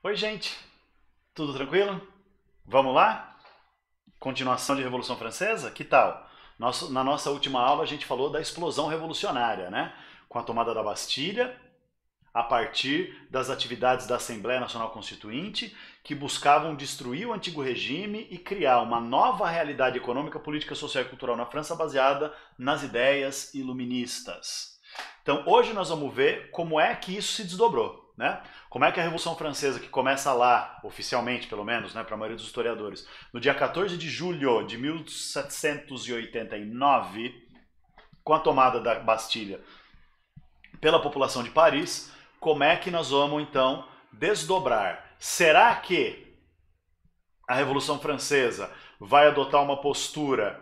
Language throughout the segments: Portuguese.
Oi, gente! Tudo tranquilo? Vamos lá? Continuação de Revolução Francesa? Que tal? Nosso, na nossa última aula a gente falou da explosão revolucionária, né? Com a tomada da Bastilha, a partir das atividades da Assembleia Nacional Constituinte, que buscavam destruir o antigo regime e criar uma nova realidade econômica, política, social e cultural na França baseada nas ideias iluministas. Então, hoje nós vamos ver como é que isso se desdobrou. Né? Como é que a Revolução Francesa, que começa lá, oficialmente pelo menos, né, para a maioria dos historiadores, no dia 14 de julho de 1789, com a tomada da Bastilha pela população de Paris, como é que nós vamos então desdobrar? Será que a Revolução Francesa vai adotar uma postura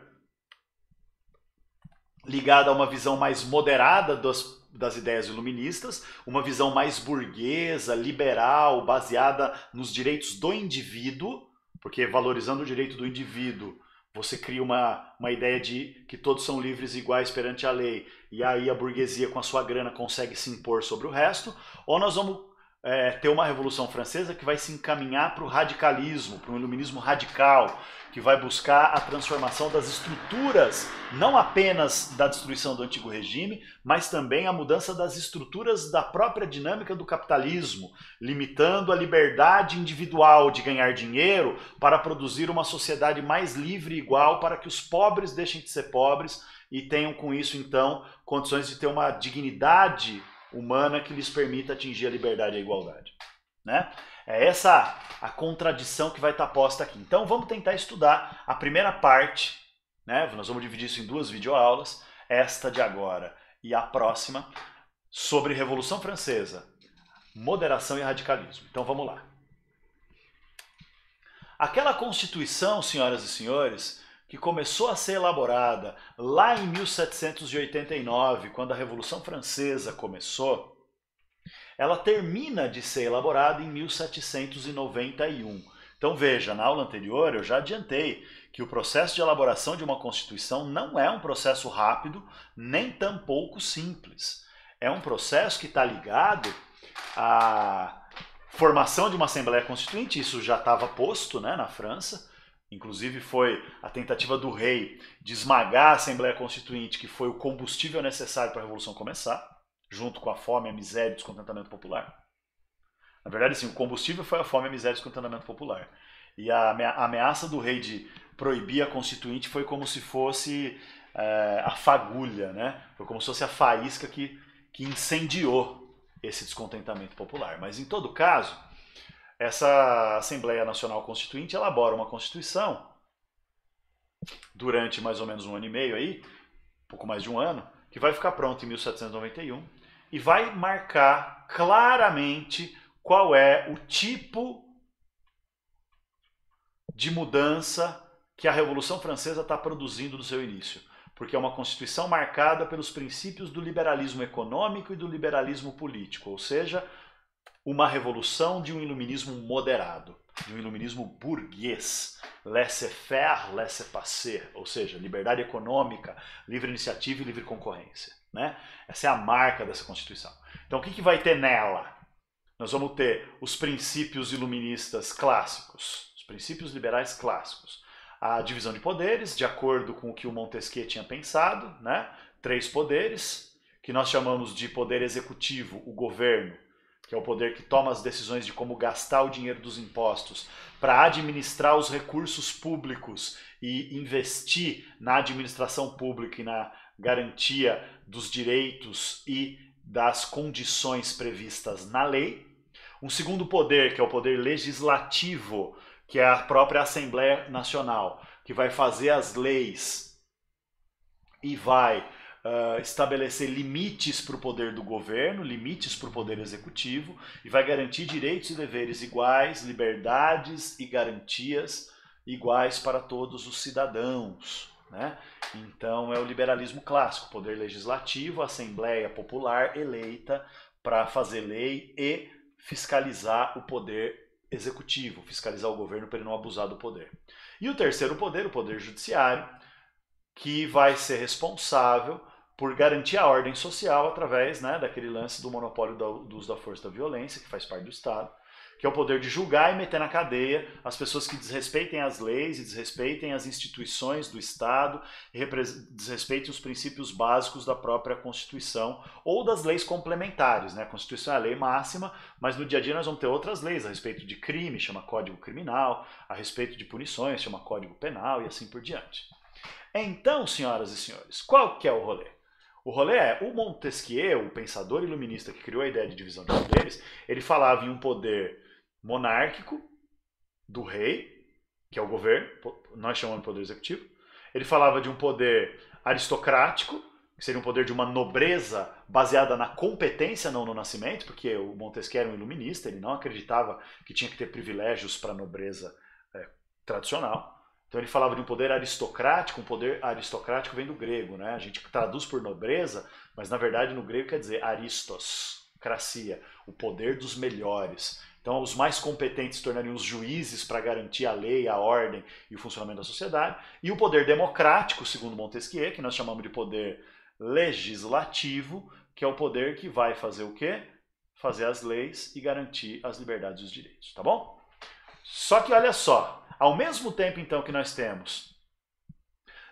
ligada a uma visão mais moderada dos das ideias iluministas, uma visão mais burguesa, liberal, baseada nos direitos do indivíduo, porque valorizando o direito do indivíduo, você cria uma, uma ideia de que todos são livres e iguais perante a lei, e aí a burguesia, com a sua grana, consegue se impor sobre o resto, ou nós vamos é, ter uma Revolução Francesa que vai se encaminhar para o radicalismo, para um iluminismo radical, que vai buscar a transformação das estruturas, não apenas da destruição do antigo regime, mas também a mudança das estruturas da própria dinâmica do capitalismo, limitando a liberdade individual de ganhar dinheiro para produzir uma sociedade mais livre e igual para que os pobres deixem de ser pobres e tenham com isso então condições de ter uma dignidade humana que lhes permita atingir a liberdade e a igualdade. Né? É essa a contradição que vai estar tá posta aqui. Então vamos tentar estudar a primeira parte, né? nós vamos dividir isso em duas videoaulas, esta de agora e a próxima, sobre Revolução Francesa, moderação e radicalismo. Então vamos lá. Aquela Constituição, senhoras e senhores, que começou a ser elaborada lá em 1789, quando a Revolução Francesa começou, ela termina de ser elaborada em 1791. Então veja, na aula anterior eu já adiantei que o processo de elaboração de uma Constituição não é um processo rápido, nem tampouco simples. É um processo que está ligado à formação de uma Assembleia Constituinte, isso já estava posto né, na França, Inclusive foi a tentativa do rei de esmagar a Assembleia Constituinte, que foi o combustível necessário para a Revolução começar, junto com a fome, a miséria e o descontentamento popular. Na verdade, sim, o combustível foi a fome, a miséria e o descontentamento popular. E a ameaça do rei de proibir a Constituinte foi como se fosse é, a fagulha, né? Foi como se fosse a faísca que, que incendiou esse descontentamento popular. Mas, em todo caso, essa Assembleia Nacional Constituinte elabora uma Constituição durante mais ou menos um ano e meio aí, pouco mais de um ano, que vai ficar pronta em 1791 e vai marcar claramente qual é o tipo de mudança que a Revolução Francesa está produzindo no seu início. Porque é uma Constituição marcada pelos princípios do liberalismo econômico e do liberalismo político, ou seja, uma revolução de um iluminismo moderado, de um iluminismo burguês, laissez-faire, laissez-passer, ou seja, liberdade econômica, livre iniciativa e livre concorrência. Né? Essa é a marca dessa Constituição. Então, o que, que vai ter nela? Nós vamos ter os princípios iluministas clássicos, os princípios liberais clássicos, a divisão de poderes, de acordo com o que o Montesquieu tinha pensado, né? três poderes, que nós chamamos de poder executivo, o governo, que é o poder que toma as decisões de como gastar o dinheiro dos impostos, para administrar os recursos públicos e investir na administração pública e na garantia dos direitos e das condições previstas na lei. Um segundo poder, que é o poder legislativo, que é a própria Assembleia Nacional, que vai fazer as leis e vai uh, estabelecer limites para o poder do governo, limites para o poder executivo, e vai garantir direitos e deveres iguais, liberdades e garantias iguais para todos os cidadãos. Né? Então é o liberalismo clássico, poder legislativo, assembleia popular eleita para fazer lei e fiscalizar o poder executivo, fiscalizar o governo para ele não abusar do poder. E o terceiro poder, o poder judiciário, que vai ser responsável por garantir a ordem social através né, daquele lance do monopólio do, do uso da força da violência, que faz parte do Estado, que é o poder de julgar e meter na cadeia as pessoas que desrespeitem as leis e desrespeitem as instituições do Estado e desrespeitem os princípios básicos da própria Constituição ou das leis complementares. Né? A Constituição é a lei máxima, mas no dia a dia nós vamos ter outras leis a respeito de crime, chama Código Criminal, a respeito de punições, chama Código Penal e assim por diante. Então, senhoras e senhores, qual que é o rolê? O rolê é, o Montesquieu, o pensador iluminista que criou a ideia de divisão de poderes, ele falava em um poder monárquico do rei, que é o governo, nós chamamos de poder executivo. Ele falava de um poder aristocrático, que seria um poder de uma nobreza baseada na competência, não no nascimento, porque o Montesquieu era um iluminista, ele não acreditava que tinha que ter privilégios para a nobreza é, tradicional. Então ele falava de um poder aristocrático, um poder aristocrático vem do grego, né? A gente traduz por nobreza, mas na verdade no grego quer dizer aristocracia, o poder dos melhores. Então os mais competentes tornariam os juízes para garantir a lei, a ordem e o funcionamento da sociedade, e o poder democrático, segundo Montesquieu, que nós chamamos de poder legislativo, que é o poder que vai fazer o quê? Fazer as leis e garantir as liberdades e os direitos, tá bom? Só que olha só, ao mesmo tempo, então, que nós temos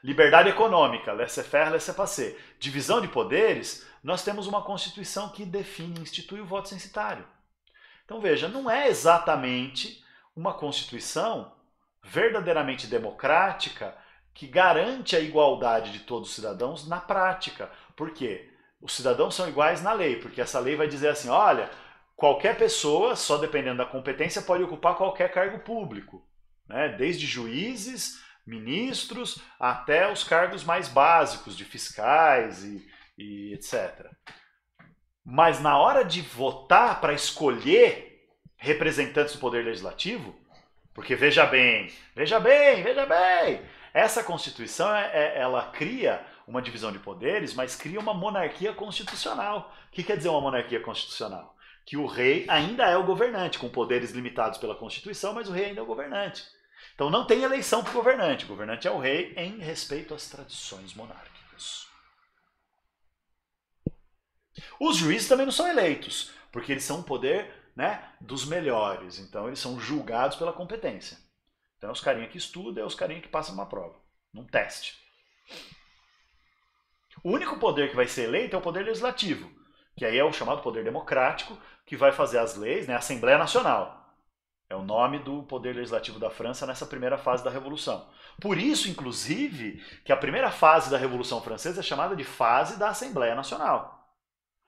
liberdade econômica, laissez-faire, laissez-passer, divisão de poderes, nós temos uma Constituição que define e institui o voto censitário. Então, veja, não é exatamente uma Constituição verdadeiramente democrática que garante a igualdade de todos os cidadãos na prática. Por quê? Os cidadãos são iguais na lei, porque essa lei vai dizer assim, olha, qualquer pessoa, só dependendo da competência, pode ocupar qualquer cargo público né? desde juízes, ministros, até os cargos mais básicos de fiscais e, e etc. Mas na hora de votar para escolher representantes do poder legislativo, porque veja bem, veja bem, veja bem, essa Constituição é, é, ela cria uma divisão de poderes, mas cria uma monarquia constitucional. O que quer dizer uma monarquia constitucional? que o rei ainda é o governante, com poderes limitados pela Constituição, mas o rei ainda é o governante. Então não tem eleição para o governante. O governante é o rei em respeito às tradições monárquicas. Os juízes também não são eleitos, porque eles são um poder né, dos melhores. Então eles são julgados pela competência. Então é os carinha que estudam é os carinha que passam uma prova, num teste. O único poder que vai ser eleito é o poder legislativo, que aí é o chamado poder democrático, que vai fazer as leis, né? a Assembleia Nacional. É o nome do poder legislativo da França nessa primeira fase da Revolução. Por isso, inclusive, que a primeira fase da Revolução Francesa é chamada de fase da Assembleia Nacional.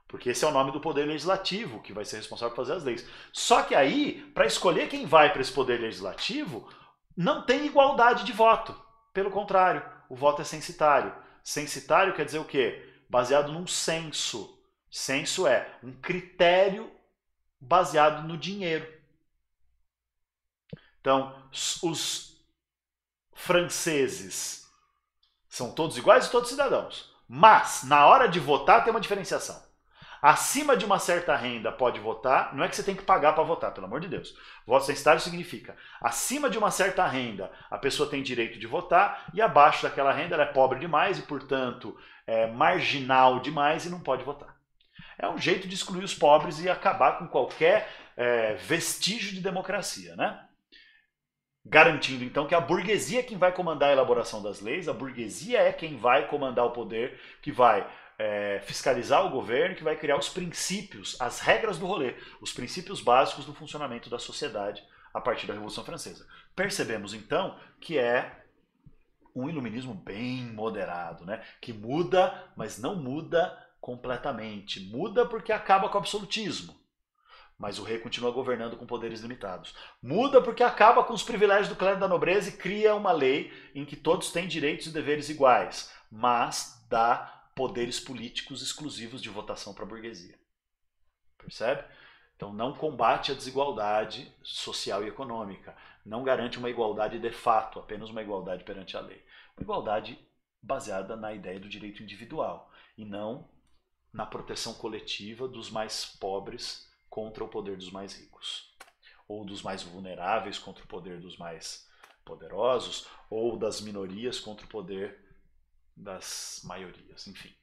Porque esse é o nome do poder legislativo que vai ser responsável por fazer as leis. Só que aí, para escolher quem vai para esse poder legislativo, não tem igualdade de voto. Pelo contrário, o voto é censitário. Censitário quer dizer o quê? Baseado num censo. Censo é um critério baseado no dinheiro. Então, os franceses são todos iguais e todos cidadãos. Mas, na hora de votar, tem uma diferenciação. Acima de uma certa renda pode votar, não é que você tem que pagar para votar, pelo amor de Deus. Voto censitário significa, acima de uma certa renda, a pessoa tem direito de votar e abaixo daquela renda ela é pobre demais e, portanto, é marginal demais e não pode votar é um jeito de excluir os pobres e acabar com qualquer é, vestígio de democracia, né? Garantindo então que a burguesia é quem vai comandar a elaboração das leis, a burguesia é quem vai comandar o poder, que vai é, fiscalizar o governo, que vai criar os princípios, as regras do rolê, os princípios básicos do funcionamento da sociedade a partir da Revolução Francesa. Percebemos então que é um iluminismo bem moderado, né? que muda, mas não muda completamente. Muda porque acaba com o absolutismo. Mas o rei continua governando com poderes limitados. Muda porque acaba com os privilégios do clã da nobreza e cria uma lei em que todos têm direitos e deveres iguais, mas dá poderes políticos exclusivos de votação para a burguesia. Percebe? Então não combate a desigualdade social e econômica, não garante uma igualdade de fato, apenas uma igualdade perante a lei. Uma igualdade baseada na ideia do direito individual e não na proteção coletiva dos mais pobres contra o poder dos mais ricos, ou dos mais vulneráveis contra o poder dos mais poderosos, ou das minorias contra o poder das maiorias, enfim.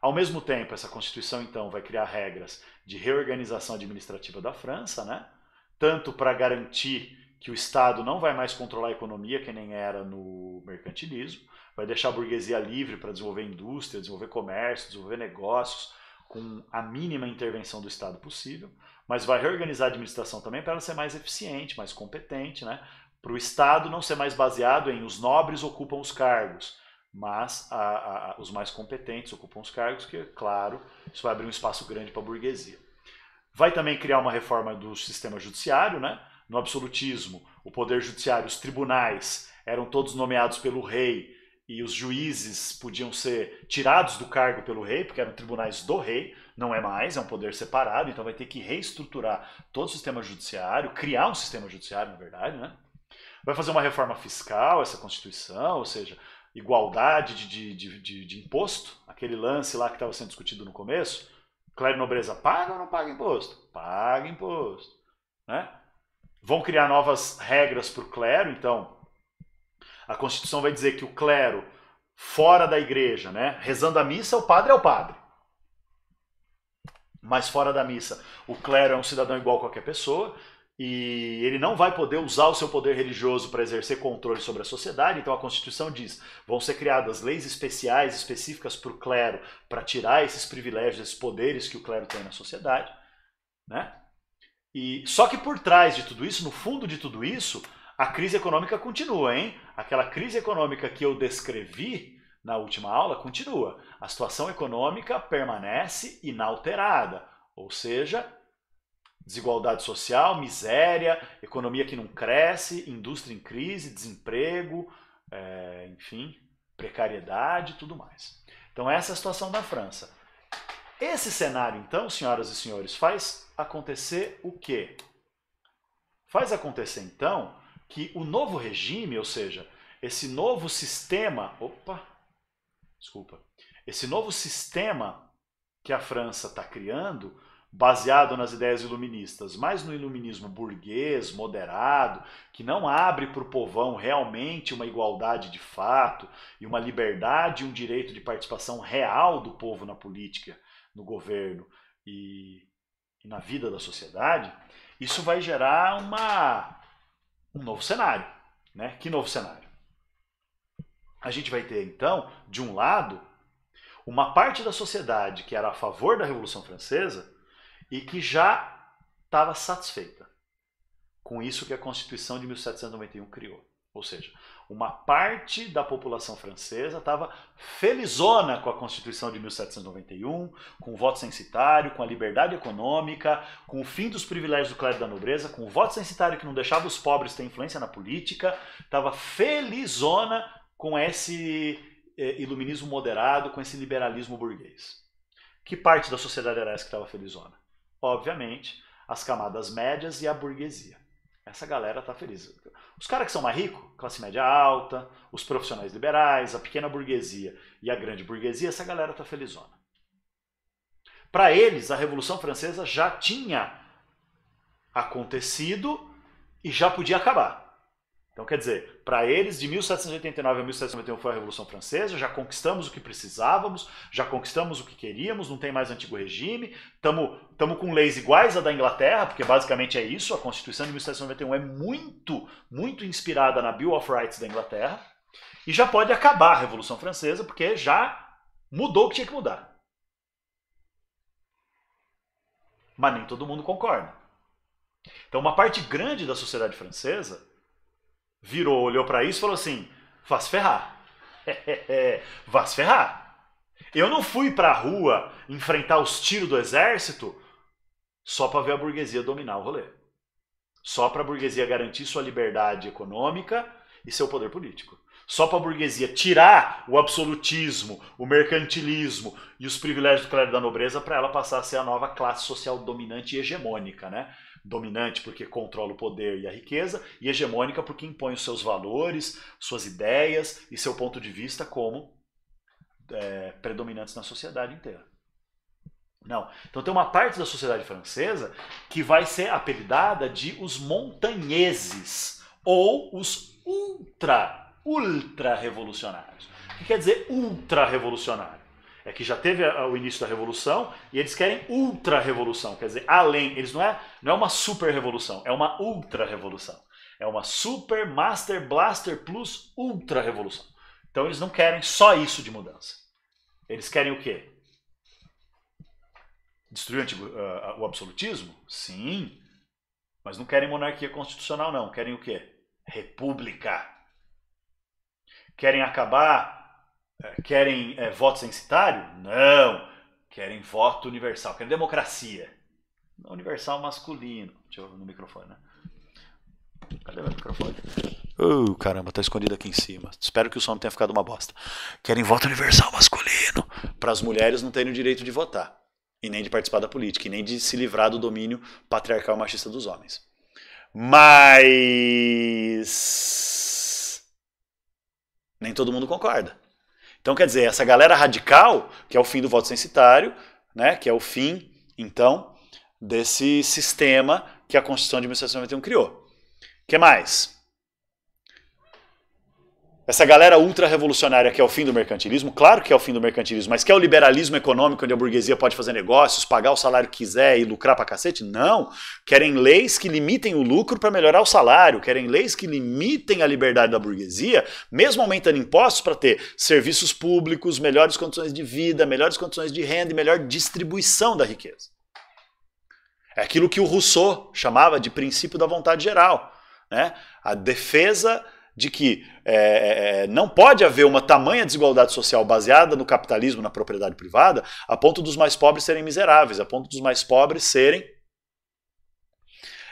Ao mesmo tempo, essa Constituição, então, vai criar regras de reorganização administrativa da França, né? tanto para garantir que o Estado não vai mais controlar a economia, que nem era no mercantilismo, vai deixar a burguesia livre para desenvolver indústria, desenvolver comércio, desenvolver negócios com a mínima intervenção do Estado possível, mas vai reorganizar a administração também para ela ser mais eficiente, mais competente, né? para o Estado não ser mais baseado em os nobres ocupam os cargos, mas a, a, os mais competentes ocupam os cargos, que, claro, isso vai abrir um espaço grande para a burguesia. Vai também criar uma reforma do sistema judiciário, né? No absolutismo, o poder judiciário, os tribunais eram todos nomeados pelo rei e os juízes podiam ser tirados do cargo pelo rei, porque eram tribunais do rei, não é mais, é um poder separado, então vai ter que reestruturar todo o sistema judiciário, criar um sistema judiciário, na verdade, né? Vai fazer uma reforma fiscal, essa Constituição, ou seja, igualdade de, de, de, de imposto, aquele lance lá que estava sendo discutido no começo, clero nobreza paga ou não paga imposto? Paga imposto, né? Vão criar novas regras para o clero, então a Constituição vai dizer que o clero fora da igreja, né? Rezando a missa, o padre é o padre. Mas fora da missa, o clero é um cidadão igual a qualquer pessoa e ele não vai poder usar o seu poder religioso para exercer controle sobre a sociedade. Então a Constituição diz: vão ser criadas leis especiais, específicas para o clero, para tirar esses privilégios, esses poderes que o clero tem na sociedade, né? E só que por trás de tudo isso, no fundo de tudo isso, a crise econômica continua, hein? aquela crise econômica que eu descrevi na última aula continua. A situação econômica permanece inalterada, ou seja, desigualdade social, miséria, economia que não cresce, indústria em crise, desemprego, é, enfim, precariedade e tudo mais. Então essa é a situação da França. Esse cenário, então, senhoras e senhores, faz acontecer o quê? Faz acontecer, então, que o novo regime, ou seja, esse novo sistema, opa, desculpa, esse novo sistema que a França está criando, baseado nas ideias iluministas, mas no iluminismo burguês, moderado, que não abre para o povão realmente uma igualdade de fato e uma liberdade e um direito de participação real do povo na política, no governo e, e na vida da sociedade, isso vai gerar uma um novo cenário. Né? Que novo cenário? A gente vai ter, então, de um lado, uma parte da sociedade que era a favor da Revolução Francesa e que já estava satisfeita com isso que a Constituição de 1791 criou. Ou seja, uma parte da população francesa estava felizona com a Constituição de 1791, com o voto censitário, com a liberdade econômica, com o fim dos privilégios do clero da nobreza, com o voto censitário que não deixava os pobres ter influência na política, estava felizona com esse eh, iluminismo moderado, com esse liberalismo burguês. Que parte da sociedade era essa que estava felizona? Obviamente, as camadas médias e a burguesia. Essa galera tá feliz. Os caras que são mais ricos, classe média alta, os profissionais liberais, a pequena burguesia e a grande burguesia, essa galera tá felizona. Para eles, a Revolução Francesa já tinha acontecido e já podia acabar. Então, quer dizer, para eles, de 1789 a 1791 foi a Revolução Francesa, já conquistamos o que precisávamos, já conquistamos o que queríamos, não tem mais antigo regime, estamos com leis iguais à da Inglaterra, porque basicamente é isso, a Constituição de 1791 é muito, muito inspirada na Bill of Rights da Inglaterra, e já pode acabar a Revolução Francesa, porque já mudou o que tinha que mudar. Mas nem todo mundo concorda. Então, uma parte grande da sociedade francesa virou, olhou para isso e falou assim: faz ferrar. Vá ferrar. Eu não fui para a rua enfrentar os tiros do exército só para ver a burguesia dominar o rolê. Só para a burguesia garantir sua liberdade econômica e seu poder político. Só para a burguesia tirar o absolutismo, o mercantilismo e os privilégios do clero da nobreza para ela passar a ser a nova classe social dominante e hegemônica, né? dominante porque controla o poder e a riqueza, e hegemônica porque impõe os seus valores, suas ideias e seu ponto de vista como é, predominantes na sociedade inteira. Não. Então tem uma parte da sociedade francesa que vai ser apelidada de os montanheses ou os ultra, ultra revolucionários. O que quer dizer ultra revolucionário? É que já teve o início da revolução e eles querem ultra-revolução, quer dizer, além. Eles não é, não é uma super-revolução, é uma ultra-revolução. É uma super, master, blaster, plus, ultra-revolução. Então eles não querem só isso de mudança. Eles querem o quê? Destruir o ah, ah, absolutismo? Sim. Mas não querem monarquia constitucional, não. Querem o quê? República. Querem acabar é, querem é, voto censitário? Não. Querem voto universal. Querem democracia. Universal masculino. Deixa eu no microfone, né? Cadê meu microfone? caramba, tá escondido aqui em cima. Espero que o som não tenha ficado uma bosta. Querem voto universal masculino. Para as mulheres não terem o direito de votar. E nem de participar da política. E nem de se livrar do domínio patriarcal machista dos homens. Mas. Nem todo mundo concorda. Então, quer dizer, essa galera radical, que é o fim do voto censitário, né, que é o fim, então, desse sistema que a Constituição de 1791 criou. O que mais? essa galera ultra-revolucionária que é o fim do mercantilismo, claro que é o fim do mercantilismo, mas que é o liberalismo econômico onde a burguesia pode fazer negócios, pagar o salário que quiser e lucrar pra cacete? Não. Querem leis que limitem o lucro para melhorar o salário, querem leis que limitem a liberdade da burguesia, mesmo aumentando impostos para ter serviços públicos, melhores condições de vida, melhores condições de renda e melhor distribuição da riqueza. É aquilo que o Rousseau chamava de princípio da vontade geral, né? A defesa de que é, é, é, não pode haver uma tamanha desigualdade social baseada no capitalismo, na propriedade privada, a ponto dos mais pobres serem miseráveis, a ponto dos mais pobres serem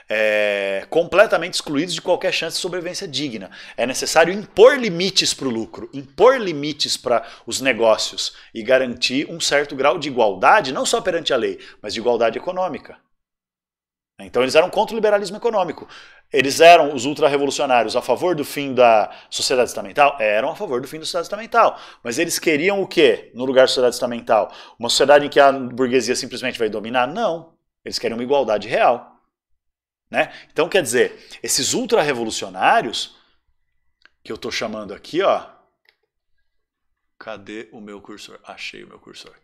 é, completamente excluídos de qualquer chance de sobrevivência digna. É necessário impor limites para o lucro, impor limites para os negócios e garantir um certo grau de igualdade, não só perante a lei, mas de igualdade econômica. Né? Então eles eram contra o liberalismo econômico. Eles eram os ultra-revolucionários a favor do fim da sociedade estamental? Eram a favor do fim da sociedade estamental. Mas eles queriam o quê no lugar da sociedade estamental? Uma sociedade em que a burguesia simplesmente vai dominar? Não. Eles queriam uma igualdade real. Né? Então, quer dizer, esses ultra-revolucionários que eu estou chamando aqui, ó. Cadê o meu cursor? Achei o meu cursor.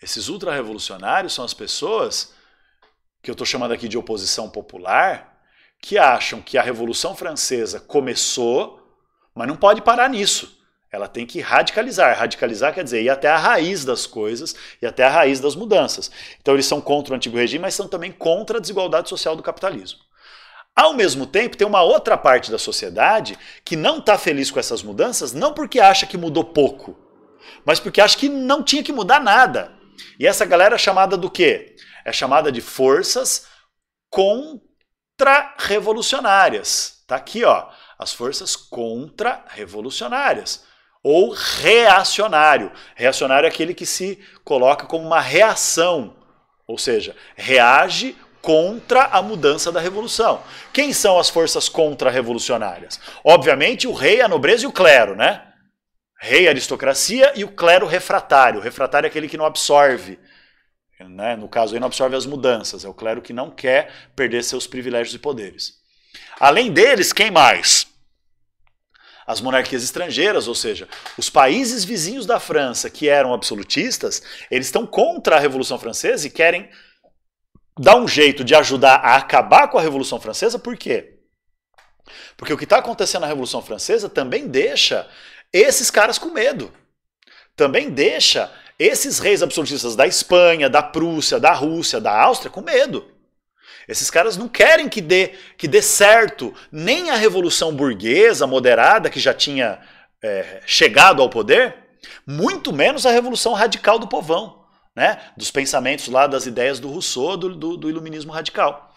Esses ultra-revolucionários são as pessoas que eu estou chamando aqui de oposição popular, que acham que a Revolução Francesa começou, mas não pode parar nisso. Ela tem que radicalizar. Radicalizar quer dizer ir até a raiz das coisas e até a raiz das mudanças. Então eles são contra o antigo regime, mas são também contra a desigualdade social do capitalismo. Ao mesmo tempo, tem uma outra parte da sociedade que não está feliz com essas mudanças, não porque acha que mudou pouco, mas porque acha que não tinha que mudar nada. E essa galera é chamada do quê? é chamada de forças contra-revolucionárias. Tá aqui, ó, as forças contra-revolucionárias ou reacionário. Reacionário é aquele que se coloca como uma reação, ou seja, reage contra a mudança da revolução. Quem são as forças contra-revolucionárias? Obviamente o rei, a nobreza e o clero, né? Rei, aristocracia e o clero refratário. O refratário é aquele que não absorve né? No caso, ele não absorve as mudanças. É o clero que não quer perder seus privilégios e poderes. Além deles, quem mais? As monarquias estrangeiras, ou seja, os países vizinhos da França que eram absolutistas, eles estão contra a Revolução Francesa e querem dar um jeito de ajudar a acabar com a Revolução Francesa, por quê? Porque o que está acontecendo na Revolução Francesa também deixa esses caras com medo. Também deixa esses reis absolutistas da Espanha, da Prússia, da Rússia, da Áustria, com medo. Esses caras não querem que dê, que dê certo nem a revolução burguesa moderada que já tinha é, chegado ao poder, muito menos a revolução radical do povão, né? dos pensamentos lá, das ideias do Rousseau, do, do, do iluminismo radical.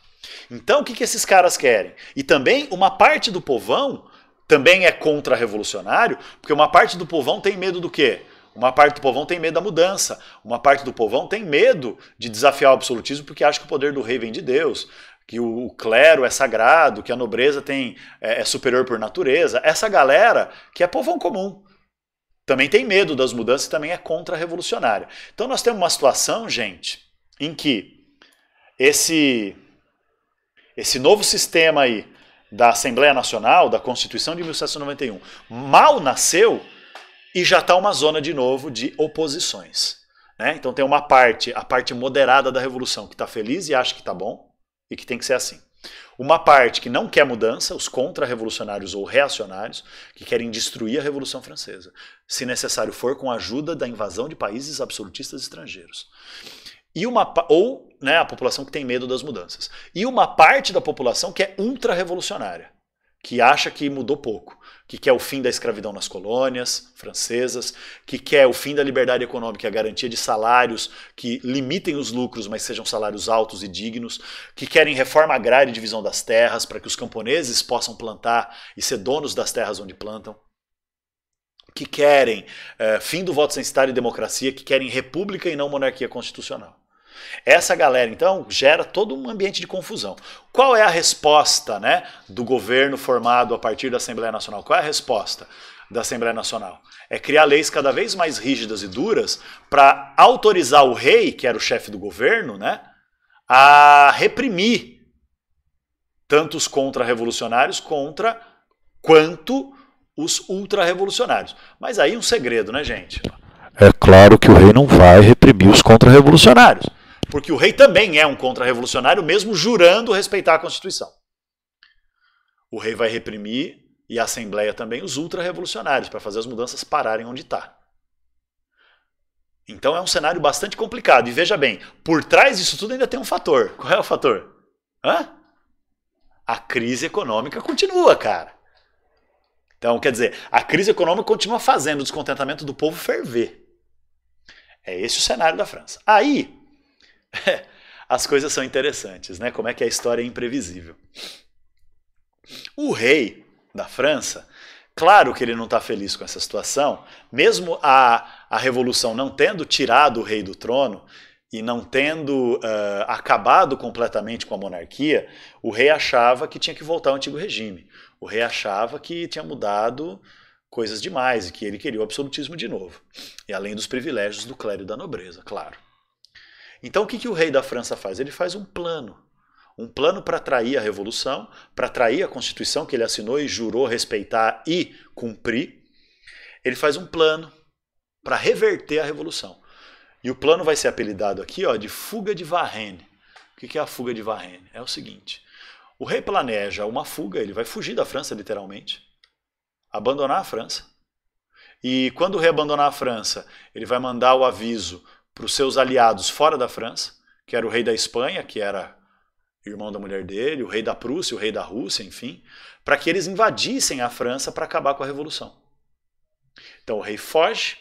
Então, o que, que esses caras querem? E também uma parte do povão também é contra-revolucionário, porque uma parte do povão tem medo do quê? Uma parte do povão tem medo da mudança. Uma parte do povão tem medo de desafiar o absolutismo porque acha que o poder do rei vem de Deus, que o, clero é sagrado, que a nobreza tem é, é superior por natureza. Essa galera que é povão comum também tem medo das mudanças e também é contra-revolucionária. Então nós temos uma situação, gente, em que esse esse novo sistema aí da Assembleia Nacional, da Constituição de 1791, mal nasceu e já está uma zona de novo de oposições. Né? Então tem uma parte, a parte moderada da revolução, que está feliz e acha que está bom e que tem que ser assim. Uma parte que não quer mudança, os contra-revolucionários ou reacionários, que querem destruir a Revolução Francesa, se necessário for, com a ajuda da invasão de países absolutistas estrangeiros. E uma, ou né, a população que tem medo das mudanças. E uma parte da população que é ultra-revolucionária, que acha que mudou pouco, que quer o fim da escravidão nas colônias francesas, que quer o fim da liberdade econômica e a garantia de salários que limitem os lucros, mas sejam salários altos e dignos, que querem reforma agrária e divisão das terras para que os camponeses possam plantar e ser donos das terras onde plantam, que querem é, fim do voto sem estado e democracia, que querem república e não monarquia constitucional. Essa galera, então, gera todo um ambiente de confusão. Qual é a resposta né, do governo formado a partir da Assembleia Nacional? Qual é a resposta da Assembleia Nacional? É criar leis cada vez mais rígidas e duras para autorizar o rei, que era o chefe do governo, né, a reprimir tanto os contra-revolucionários contra quanto os ultra-revolucionários. Mas aí um segredo, né, gente? É claro que o rei não vai reprimir os contra-revolucionários porque o rei também é um contra-revolucionário, mesmo jurando respeitar a Constituição. O rei vai reprimir e a Assembleia também os ultra-revolucionários para fazer as mudanças pararem onde está. Então é um cenário bastante complicado. E veja bem, por trás disso tudo ainda tem um fator. Qual é o fator? Hã? A crise econômica continua, cara. Então, quer dizer, a crise econômica continua fazendo o descontentamento do povo ferver. É esse o cenário da França. Aí, as coisas são interessantes, né? Como é que a história é imprevisível. O rei da França, claro que ele não está feliz com essa situação, mesmo a, a revolução não tendo tirado o rei do trono e não tendo uh, acabado completamente com a monarquia, o rei achava que tinha que voltar ao antigo regime. O rei achava que tinha mudado coisas demais e que ele queria o absolutismo de novo. E além dos privilégios do clero e da nobreza, claro. Então o que, que o rei da França faz? Ele faz um plano. Um plano para atrair a revolução, para atrair a Constituição que ele assinou e jurou respeitar e cumprir. Ele faz um plano para reverter a revolução. E o plano vai ser apelidado aqui ó, de fuga de Varenne. O que, que é a fuga de Varenne? É o seguinte: o rei planeja uma fuga, ele vai fugir da França, literalmente, abandonar a França. E quando reabandonar a França, ele vai mandar o aviso para os seus aliados fora da França, que era o rei da Espanha, que era irmão da mulher dele, o rei da Prússia, o rei da Rússia, enfim, para que eles invadissem a França para acabar com a Revolução. Então o rei foge.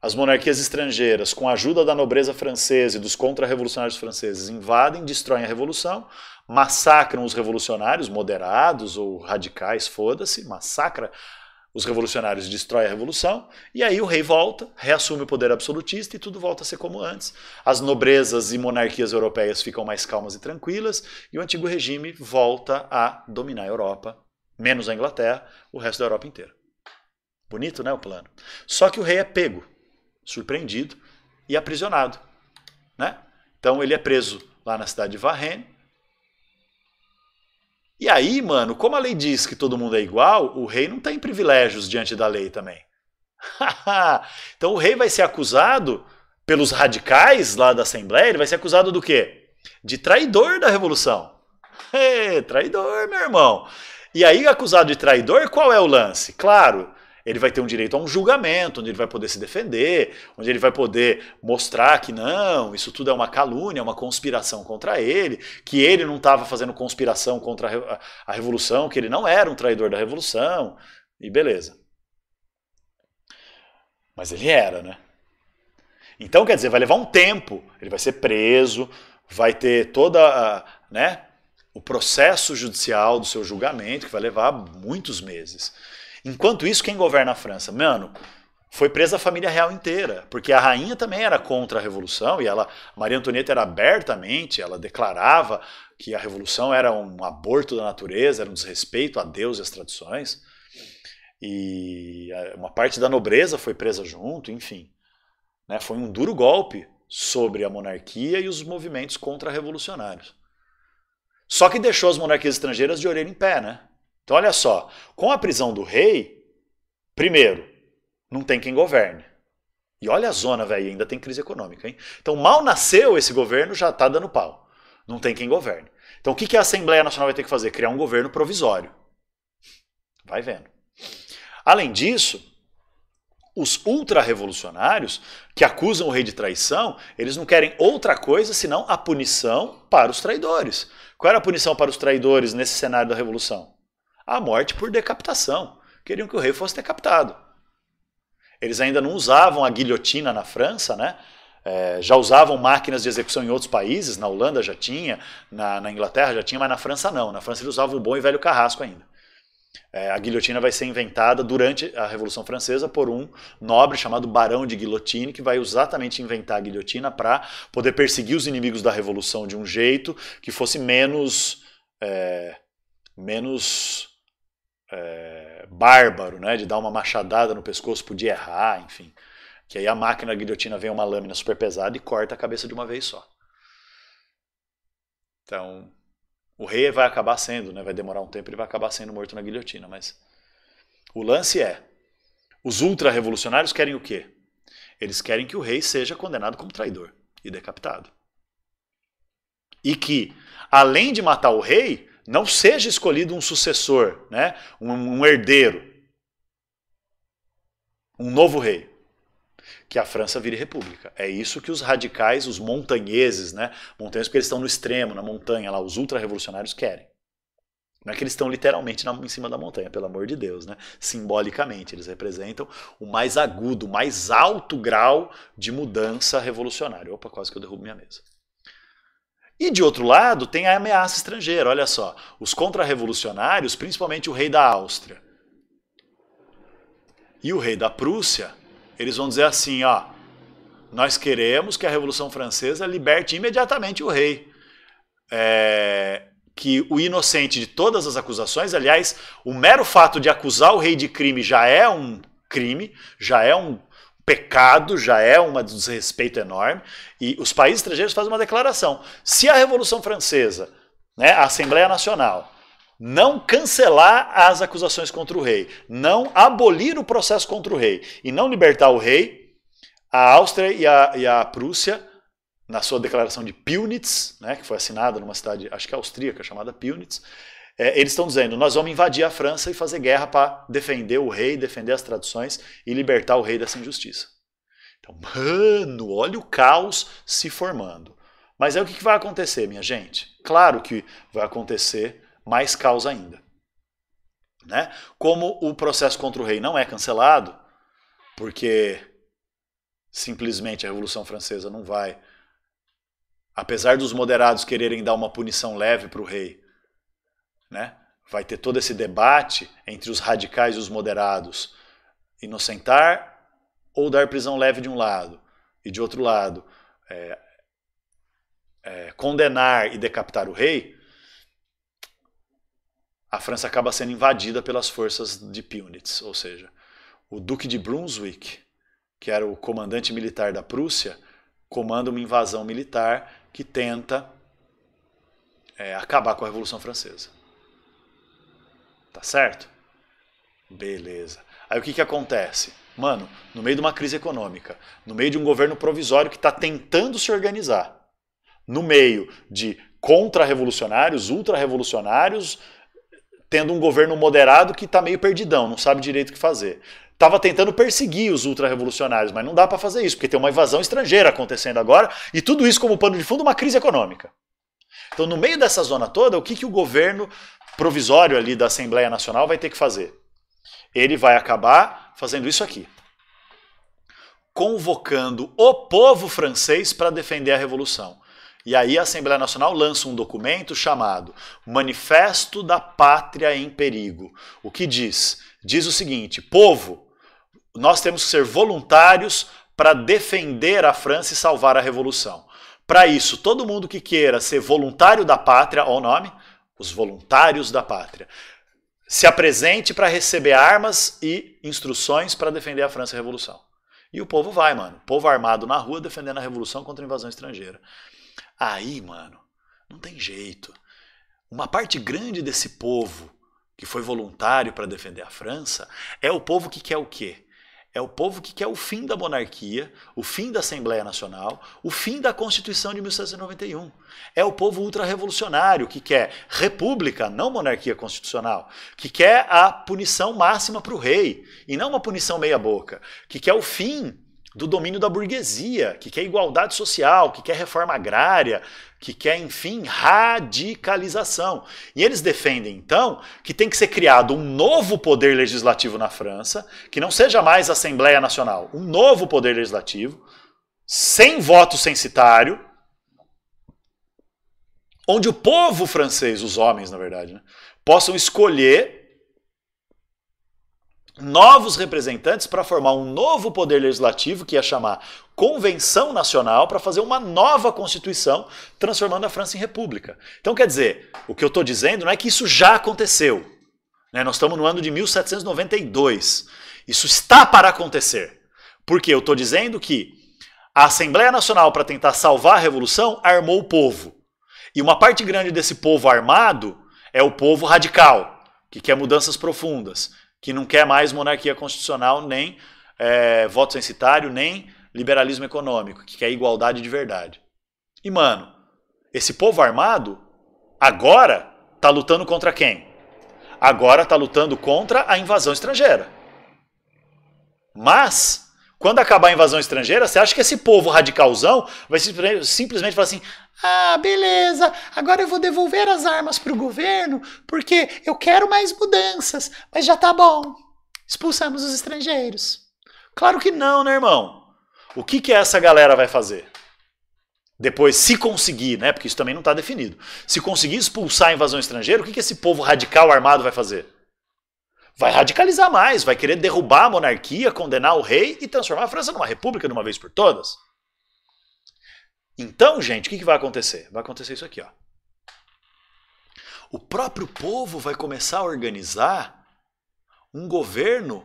As monarquias estrangeiras, com a ajuda da nobreza francesa e dos contra-revolucionários franceses, invadem, destroem a Revolução, massacram os revolucionários moderados ou radicais, foda-se, massacra os revolucionários destroem a revolução e aí o rei volta, reassume o poder absolutista e tudo volta a ser como antes. As nobrezas e monarquias europeias ficam mais calmas e tranquilas e o antigo regime volta a dominar a Europa, menos a Inglaterra, o resto da Europa inteira. Bonito, né, o plano? Só que o rei é pego, surpreendido e aprisionado, né? Então ele é preso lá na cidade de Varennes e aí, mano, como a lei diz que todo mundo é igual, o rei não tem tá privilégios diante da lei também. então o rei vai ser acusado pelos radicais lá da Assembleia, ele vai ser acusado do quê? De traidor da Revolução. traidor, meu irmão. E aí, acusado de traidor, qual é o lance? Claro, ele vai ter um direito a um julgamento, onde ele vai poder se defender, onde ele vai poder mostrar que não, isso tudo é uma calúnia, é uma conspiração contra ele, que ele não estava fazendo conspiração contra a revolução, que ele não era um traidor da revolução, e beleza. Mas ele era, né? Então, quer dizer, vai levar um tempo, ele vai ser preso, vai ter toda, né, o processo judicial do seu julgamento, que vai levar muitos meses. Enquanto isso, quem governa a França? Mano, foi presa a família real inteira, porque a rainha também era contra a revolução e ela, Maria Antonieta era abertamente, ela declarava que a revolução era um aborto da natureza, era um desrespeito a Deus e às tradições. E eh, uma parte da nobreza foi presa junto, enfim. Né, foi um duro golpe sobre a monarquia e os movimentos contra-revolucionários. Só que deixou as monarquias estrangeiras de orelha em pé, né? Então, olha só, com a prisão do rei, primeiro, não tem quem governe. E olha a zona, velho, ainda tem crise econômica, hein? Então, mal nasceu esse governo, já tá dando pau. Não tem quem governe. Então, o que, que a Assembleia Nacional vai ter que fazer? Criar um governo provisório. Vai vendo. Além disso, os ultra-revolucionários, que acusam o rei de traição, eles não querem outra coisa senão a punição para os traidores. Qual era a punição para os traidores nesse cenário da revolução? a morte por decapitação. Queriam que o rei fosse decapitado. Eles ainda não usavam a guilhotina na França, né? É, já usavam máquinas de execução em outros países, na Holanda já tinha, na, na, Inglaterra já tinha, mas na França não. Na França eles usavam o bom e velho carrasco ainda. É, a guilhotina vai ser inventada durante a Revolução Francesa por um nobre chamado Barão de Guillotine, que vai exatamente inventar a guilhotina para poder perseguir os inimigos da Revolução de um jeito que fosse menos. É, menos é, bárbaro, né, de dar uma machadada no pescoço, podia errar, enfim. Que aí a máquina da guilhotina vem uma lâmina super pesada e corta a cabeça de uma vez só. Então, o rei vai acabar sendo, né, vai demorar um tempo, ele vai acabar sendo morto na guilhotina, mas o lance é, os ultra-revolucionários querem o quê? Eles querem que o rei seja condenado como traidor e decapitado. E que, além de matar o rei, não seja escolhido um sucessor, né? um, um herdeiro, um novo rei. Que a França vire república. É isso que os radicais, os montanheses, né? Montanheses porque eles estão no extremo, na montanha lá, os ultra-revolucionários querem. Não é que eles estão literalmente na, em cima da montanha, pelo amor de Deus, né? Simbolicamente, eles representam o mais agudo, o mais alto grau de mudança revolucionária. Opa, quase que eu derrubo minha mesa. E de outro lado, tem a ameaça estrangeira. Olha só, os contrarrevolucionários, principalmente o rei da Áustria e o rei da Prússia, eles vão dizer assim, ó, nós queremos que a Revolução Francesa liberte imediatamente o rei. É, que o inocente de todas as acusações, aliás, o mero fato de acusar o rei de crime já é um crime, já é um pecado, já é um desrespeito enorme, e os países estrangeiros fazem uma declaração. Se a Revolução Francesa, né, a Assembleia Nacional, não cancelar as acusações contra o rei, não abolir o processo contra o rei e não libertar o rei, a Áustria e a, e a Prússia, na sua declaração de Pillnitz, né, que foi assinada numa cidade, acho que é austríaca, chamada Pillnitz, é, eles estão dizendo: nós vamos invadir a França e fazer guerra para defender o rei, defender as tradições e libertar o rei dessa injustiça. Então, mano, olha o caos se formando. Mas é o que vai acontecer, minha gente? Claro que vai acontecer mais caos ainda. Né? Como o processo contra o rei não é cancelado, porque simplesmente a Revolução Francesa não vai, apesar dos moderados quererem dar uma punição leve para o rei, né? Vai ter todo esse debate entre os radicais e os moderados. Inocentar ou dar prisão leve de um lado e de outro lado é, é, condenar e decapitar o rei, a França acaba sendo invadida pelas forças de Pionitz, ou seja, o Duque de Brunswick, que era o comandante militar da Prússia, comanda uma invasão militar que tenta é, acabar com a Revolução Francesa. Tá certo? Beleza. Aí o que, que acontece? Mano, no meio de uma crise econômica, no meio de um governo provisório que está tentando se organizar, no meio de contra-revolucionários, ultra-revolucionários, tendo um governo moderado que está meio perdidão, não sabe direito o que fazer. Tava tentando perseguir os ultra-revolucionários, mas não dá para fazer isso, porque tem uma invasão estrangeira acontecendo agora, e tudo isso como pano de fundo uma crise econômica. Então, no meio dessa zona toda, o que, que o governo provisório ali da Assembleia Nacional vai ter que fazer. Ele vai acabar fazendo isso aqui. Convocando o povo francês para defender a revolução. E aí a Assembleia Nacional lança um documento chamado Manifesto da Pátria em Perigo. O que diz? Diz o seguinte: povo, nós temos que ser voluntários para defender a França e salvar a revolução. Para isso, todo mundo que queira ser voluntário da pátria, olha o nome, os voluntários da pátria, se apresente para receber armas e instruções para defender a França e a Revolução. E o povo vai, mano. povo armado na rua defendendo a Revolução contra a invasão estrangeira. Aí, mano, não tem jeito. Uma parte grande desse povo que foi voluntário para defender a França é o povo que quer o quê? É o povo que quer o fim da monarquia, o fim da Assembleia Nacional, o fim da Constituição de 1791. É o povo ultra-revolucionário que quer república, não monarquia constitucional, que quer a punição máxima para o rei e não uma punição meia-boca, que quer o fim do domínio da burguesia, que quer igualdade social, que quer reforma agrária, que quer, enfim, radicalização. E eles defendem, então, que tem que ser criado um novo poder legislativo na França, que não seja mais a Assembleia Nacional, um novo poder legislativo, sem voto censitário, onde o povo francês, os homens, na verdade, né, possam escolher novos representantes para formar um novo poder legislativo que ia chamar Convenção Nacional para fazer uma nova Constituição, transformando a França em república. Então, quer dizer, o que eu estou dizendo não é que isso já aconteceu. Né? Nós estamos no ano de 1792. Isso está para acontecer. Porque eu estou dizendo que a Assembleia Nacional, para tentar salvar a Revolução, armou o povo. E uma parte grande desse povo armado é o povo radical, que quer mudanças profundas que não quer mais monarquia constitucional, nem é, voto censitário, nem liberalismo econômico, que quer igualdade de verdade. E, mano, esse povo armado agora tá lutando contra quem? Agora tá lutando contra a invasão estrangeira. Mas quando acabar a invasão estrangeira, você acha que esse povo radicalzão vai simplesmente falar assim: ah, beleza, agora eu vou devolver as armas para o governo porque eu quero mais mudanças, mas já tá bom, expulsamos os estrangeiros. Claro que não, né, irmão? O que, que essa galera vai fazer? Depois, se conseguir, né? Porque isso também não está definido. Se conseguir expulsar a invasão estrangeira, o que, que esse povo radical armado vai fazer? vai radicalizar mais, vai querer derrubar a monarquia, condenar o rei e transformar a França numa república de uma vez por todas. Então, gente, o que, que vai acontecer? Vai acontecer isso aqui, ó. O próprio povo vai começar a organizar um governo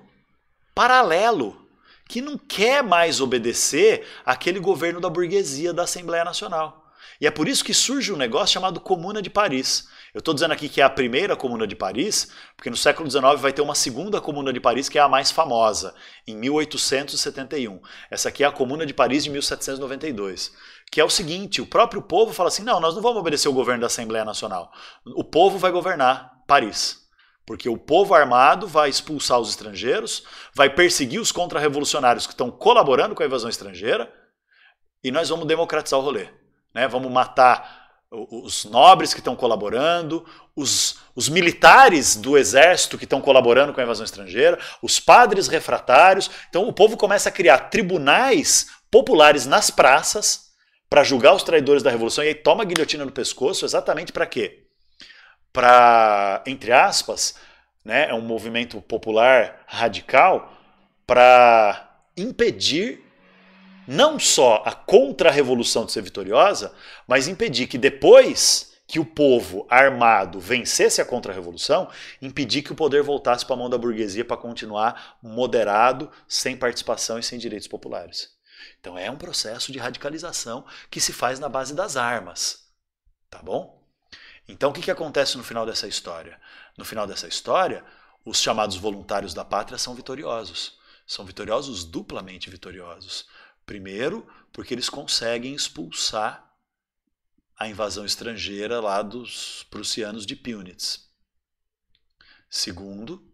paralelo que não quer mais obedecer aquele governo da burguesia da Assembleia Nacional. E é por isso que surge um negócio chamado Comuna de Paris. Eu estou dizendo aqui que é a primeira Comuna de Paris, porque no século XIX vai ter uma segunda Comuna de Paris, que é a mais famosa, em 1871. Essa aqui é a Comuna de Paris de 1792 que é o seguinte: o próprio povo fala assim, não, nós não vamos obedecer o governo da Assembleia Nacional. O povo vai governar Paris. Porque o povo armado vai expulsar os estrangeiros, vai perseguir os contra-revolucionários que estão colaborando com a invasão estrangeira, e nós vamos democratizar o rolê. Né? Vamos matar os nobres que estão colaborando, os, os militares do exército que estão colaborando com a invasão estrangeira, os padres refratários. Então o povo começa a criar tribunais populares nas praças para julgar os traidores da revolução e aí toma a guilhotina no pescoço, exatamente para quê? Para, entre aspas, né, é um movimento popular radical para impedir não só a contra-revolução de ser vitoriosa, mas impedir que depois que o povo armado vencesse a contra-revolução, impedir que o poder voltasse para a mão da burguesia para continuar moderado, sem participação e sem direitos populares. Então é um processo de radicalização que se faz na base das armas. Tá bom? Então o que, que acontece no final dessa história? No final dessa história, os chamados voluntários da pátria são vitoriosos. São vitoriosos duplamente vitoriosos. Primeiro, porque eles conseguem expulsar a invasão estrangeira lá dos prussianos de Pünitz. Segundo,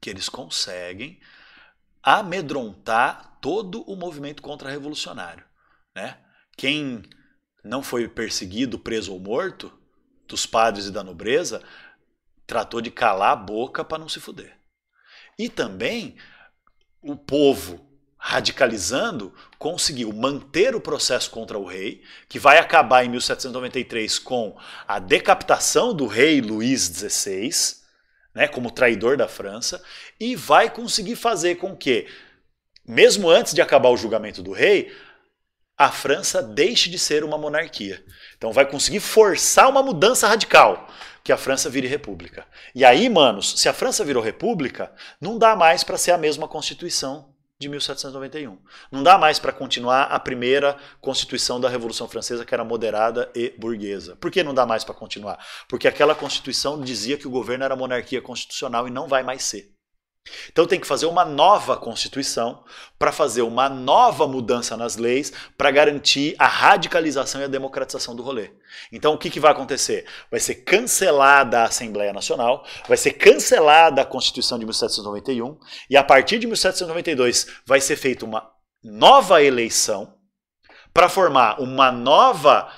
que eles conseguem amedrontar todo o movimento contra-revolucionário. Né? Quem não foi perseguido, preso ou morto, dos padres e da nobreza, tratou de calar a boca para não se fuder. E também o povo radicalizando, conseguiu manter o processo contra o rei, que vai acabar em 1793 com a decapitação do rei Luís XVI, né, como traidor da França, e vai conseguir fazer com que, mesmo antes de acabar o julgamento do rei, a França deixe de ser uma monarquia. Então vai conseguir forçar uma mudança radical, que a França vire república. E aí, manos, se a França virou república, não dá mais para ser a mesma constituição de 1791. Não dá mais para continuar a primeira Constituição da Revolução Francesa, que era moderada e burguesa. Por que não dá mais para continuar? Porque aquela Constituição dizia que o governo era monarquia constitucional e não vai mais ser. Então tem que fazer uma nova constituição para fazer uma nova mudança nas leis para garantir a radicalização e a democratização do rolê. Então o que, que vai acontecer? Vai ser cancelada a Assembleia Nacional, vai ser cancelada a Constituição de 1791 e a partir de 1792 vai ser feita uma nova eleição para formar uma nova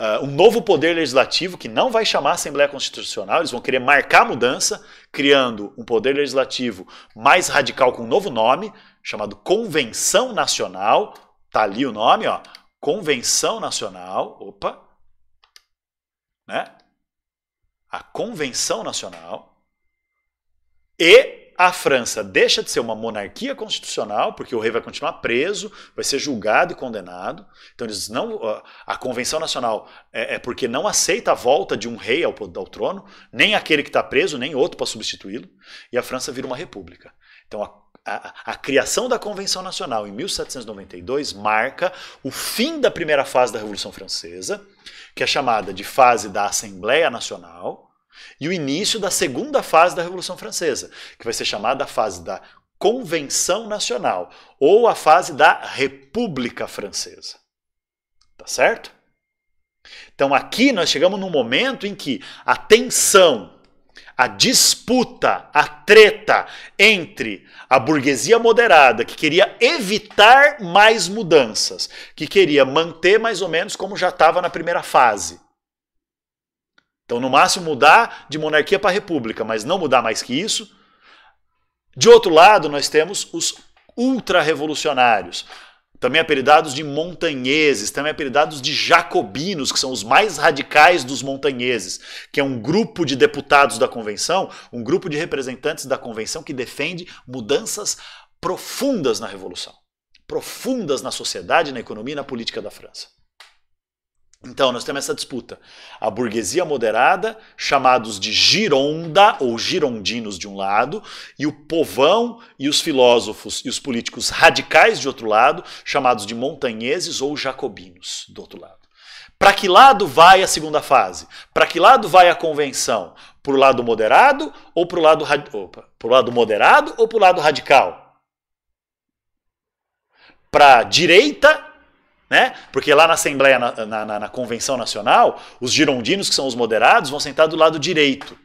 uh, um novo poder legislativo que não vai chamar Assembleia Constitucional, eles vão querer marcar a mudança, criando um poder legislativo mais radical com um novo nome, chamado Convenção Nacional. Tá ali o nome, ó. Convenção Nacional. Opa. Né? A Convenção Nacional. E a França deixa de ser uma monarquia constitucional, porque o rei vai continuar preso, vai ser julgado e condenado. Então eles não a Convenção Nacional é, é porque não aceita a volta de um rei ao, ao trono, nem aquele que está preso, nem outro para substituí-lo. E a França vira uma república. Então a a, a, criação da Convenção Nacional em 1792 marca o fim da primeira fase da Revolução Francesa, que é chamada de fase da Assembleia Nacional, e o início da segunda fase da Revolução Francesa, que vai ser chamada a fase da Convenção Nacional ou a fase da República Francesa. Tá certo? Então aqui nós chegamos num momento em que a tensão, a disputa, a treta entre a burguesia moderada, que queria evitar mais mudanças, que queria manter mais ou menos como já estava na primeira fase, então, no máximo, mudar de monarquia para república, mas não mudar mais que isso. De outro lado, nós temos os ultra-revolucionários, também apelidados de montanheses, também apelidados de jacobinos, que são os mais radicais dos montanheses, que é um grupo de deputados da convenção, um grupo de representantes da convenção que defende mudanças profundas na revolução, profundas na sociedade, na economia e na política da França. Então, nós temos essa disputa. A burguesia moderada, chamados de gironda ou girondinos de um lado, e o povão e os filósofos e os políticos radicais de outro lado, chamados de montanheses ou jacobinos do outro lado. Para que lado vai a segunda fase? Para que lado vai a convenção? Para o lado moderado ou para o lado, lado moderado ou para o lado radical? Para direita né? Porque lá na Assembleia, na, na, na Convenção Nacional, os girondinos, que são os moderados, vão sentar do lado direito.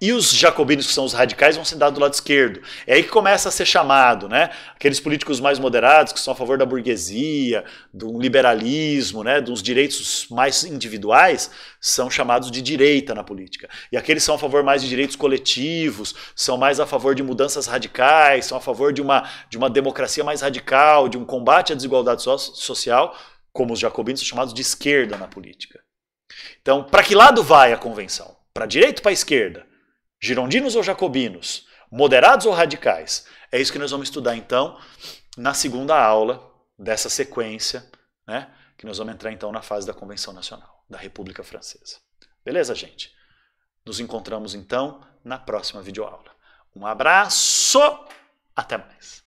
E os jacobinos, que são os radicais, vão sentar do lado esquerdo. É aí que começa a ser chamado, né? Aqueles políticos mais moderados, que são a favor da burguesia, do liberalismo, né? dos direitos mais individuais, são chamados de direita na política. E aqueles que são a favor mais de direitos coletivos, são mais a favor de mudanças radicais, são a favor de uma, de uma democracia mais radical, de um combate à desigualdade so social, como os jacobinos, são chamados de esquerda na política. Então, para que lado vai a convenção? Para direita ou para esquerda? girondinos ou jacobinos, moderados ou radicais. É isso que nós vamos estudar então na segunda aula dessa sequência, né? Que nós vamos entrar então na fase da Convenção Nacional da República Francesa. Beleza, gente? Nos encontramos então na próxima videoaula. Um abraço, até mais.